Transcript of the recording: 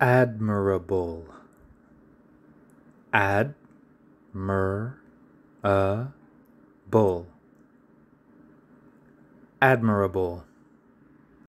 admirable ad mer a bull admirable